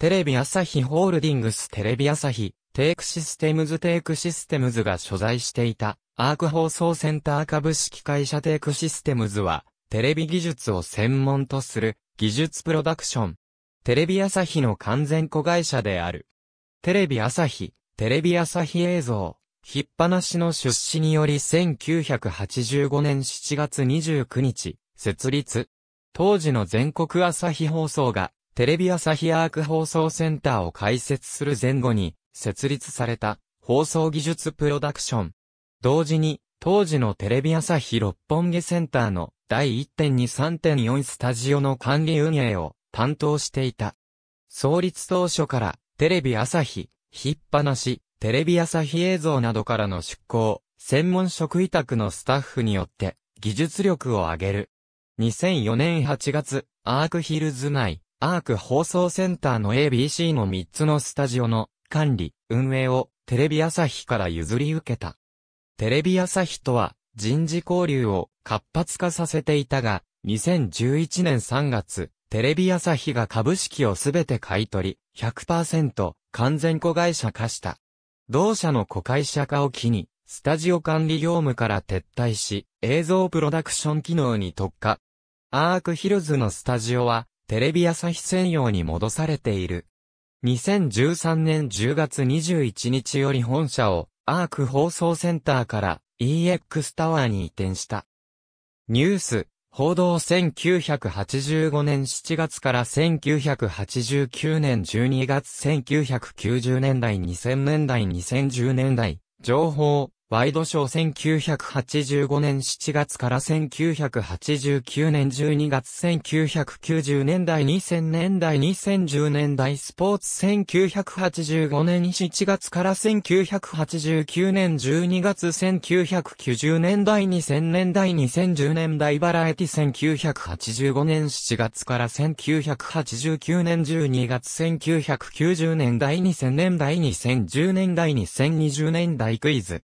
テレビ朝日ホールディングステレビ朝日、テイクシステムズテイクシステムズが所在していた、アーク放送センター株式会社テイクシステムズは、テレビ技術を専門とする、技術プロダクション。テレビ朝日の完全子会社である。テレビ朝日、テレビ朝日映像、引っぱなしの出資により1985年7月29日、設立。当時の全国朝日放送がテレビ朝日アーク放送センターを開設する前後に設立された放送技術プロダクション。同時に当時のテレビ朝日六本木センターの第1.23.4スタジオの管理運営を担当していた。創立当初からテレビ朝日、ひっぱなし、テレビ朝日映像などからの出向、専門職委託のスタッフによって技術力を上げる。2004年8月、アークヒルズ内、アーク放送センターの ABC の3つのスタジオの管理、運営をテレビ朝日から譲り受けた。テレビ朝日とは人事交流を活発化させていたが、2011年3月、テレビ朝日が株式をすべて買い取り、100%完全子会社化した。同社の子会社化を機に、スタジオ管理業務から撤退し、映像プロダクション機能に特化。アークヒルズのスタジオは、テレビ朝日専用に戻されている。2013年10月21日より本社をアーク放送センターから EX タワーに移転した。ニュース、報道1985年7月から1989年12月1990年代2000年代2010年代、情報、ワイドショー1985年7月から1989年12月1990年代2000年代2010年代スポーツ1985年7月から1989年12月1990年代2000年代2010年代バラエティ1985年7月から1989年12月1990年代2000年代2010年代2020年代クイズ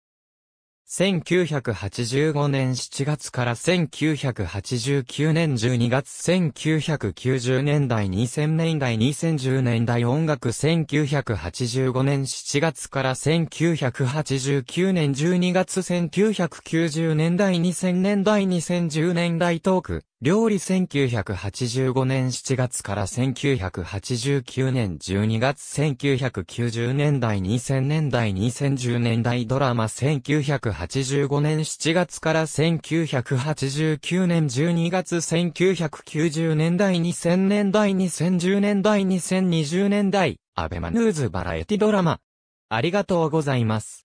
1985年7月から1989年12月1990年代2000年代2010年代音楽1985年7月から1989年12月1990年代2000年代2010年代トーク料理1985年7月から1989年12月1990年代2000年代2010年代ドラマ1985年7月から1989年12月1990年代2000年代2010年代2020年代アベマヌーズバラエティドラマありがとうございます。